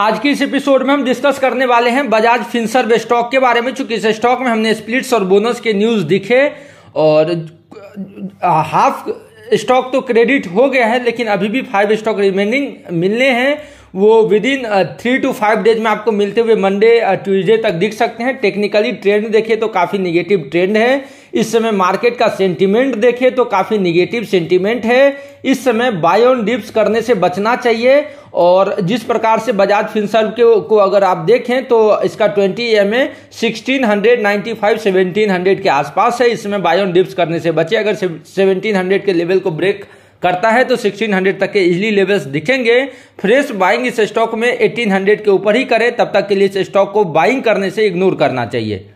आज की इस एपिसोड में हम डिस्कस करने वाले हैं बजाज फिंसर्व स्टॉक के बारे में चूंकि इस स्टॉक में हमने स्प्लिट्स और बोनस के न्यूज़ दिखे और हाफ स्टॉक तो क्रेडिट हो गया है लेकिन अभी भी फाइव स्टॉक रिमेनिंग मिलने हैं वो within three to five days में आपको मिलते हुए मंडे ट्यूजडे तक दिख सकते हैं टेक्निकली ट्रेंड देखे तो काफ़ी निगेटिव ट्रेंड है इस समय मार्केट का सेंटिमेंट देखे तो काफ़ी निगेटिव सेंटिमेंट है इस समय बाय ऑन डिप्स करने से बचना चाहिए और जिस प्रकार से बजाज फिंसल के को अगर आप देखें तो इसका 20 M A sixteen hundred ninety five seventeen hundred के आसपास है इसमें बायोन डिप्स करने से बचे अगर सेवनटीन हंड्रेड के लेवल को ब्रेक करता है तो 1600 तक के इजली लेवल्स दिखेंगे फ्रेश बाइंग इस स्टॉक में 1800 के ऊपर ही करें तब तक के लिए इस स्टॉक को बाइंग करने से इग्नोर करना चाहिए